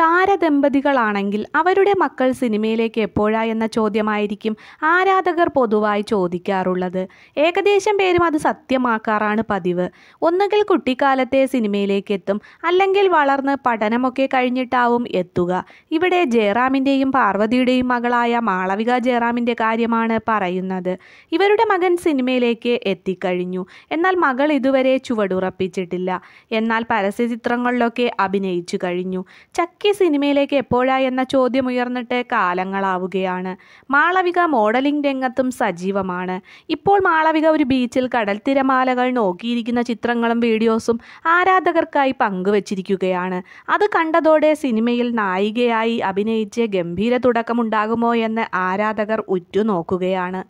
താരദമ്പതികളാണെങ്കിൽ അവരുടെ മക്കൾ സിനിമയിലേക്ക് എപ്പോഴാ എന്ന ചോദ്യമായിരിക്കും ആരാധകർ പൊതുവായി ചോദിക്കാറുള്ളത് ഏകദേശം പേരും അത് സത്യമാക്കാറാണ് പതിവ് ഒന്നുകിൽ കുട്ടിക്കാലത്തെ സിനിമയിലേക്ക് എത്തും അല്ലെങ്കിൽ വളർന്ന് പഠനമൊക്കെ കഴിഞ്ഞിട്ടാവും എത്തുക ഇവിടെ ജയറാമിൻ്റെയും പാർവതിയുടെയും മകളായ മാളവിക ജയറാമിൻ്റെ കാര്യമാണ് പറയുന്നത് ഇവരുടെ മകൻ സിനിമയിലേക്ക് എത്തിക്കഴിഞ്ഞു എന്നാൽ മകൾ ഇതുവരെ ചുവടുറപ്പിച്ചിട്ടില്ല എന്നാൽ പരസ്യചിത്രങ്ങളിലൊക്കെ അഭിനയിച്ചു കഴിഞ്ഞു ചക്കി ഈ സിനിമയിലേക്ക് എപ്പോഴാ എന്ന ചോദ്യം ഉയർന്നിട്ട് കാലങ്ങളാവുകയാണ് മാളവിക മോഡലിംഗ് രംഗത്തും സജീവമാണ് ഇപ്പോൾ മാളവിക ഒരു ബീച്ചിൽ കടൽ തിരമാലകൾ നോക്കിയിരിക്കുന്ന ചിത്രങ്ങളും വീഡിയോസും ആരാധകർക്കായി പങ്കുവച്ചിരിക്കുകയാണ് അത് കണ്ടതോടെ സിനിമയിൽ നായികയായി അഭിനയിച്ച് ഗംഭീര തുടക്കമുണ്ടാകുമോ എന്ന് ആരാധകർ ഉറ്റുനോക്കുകയാണ്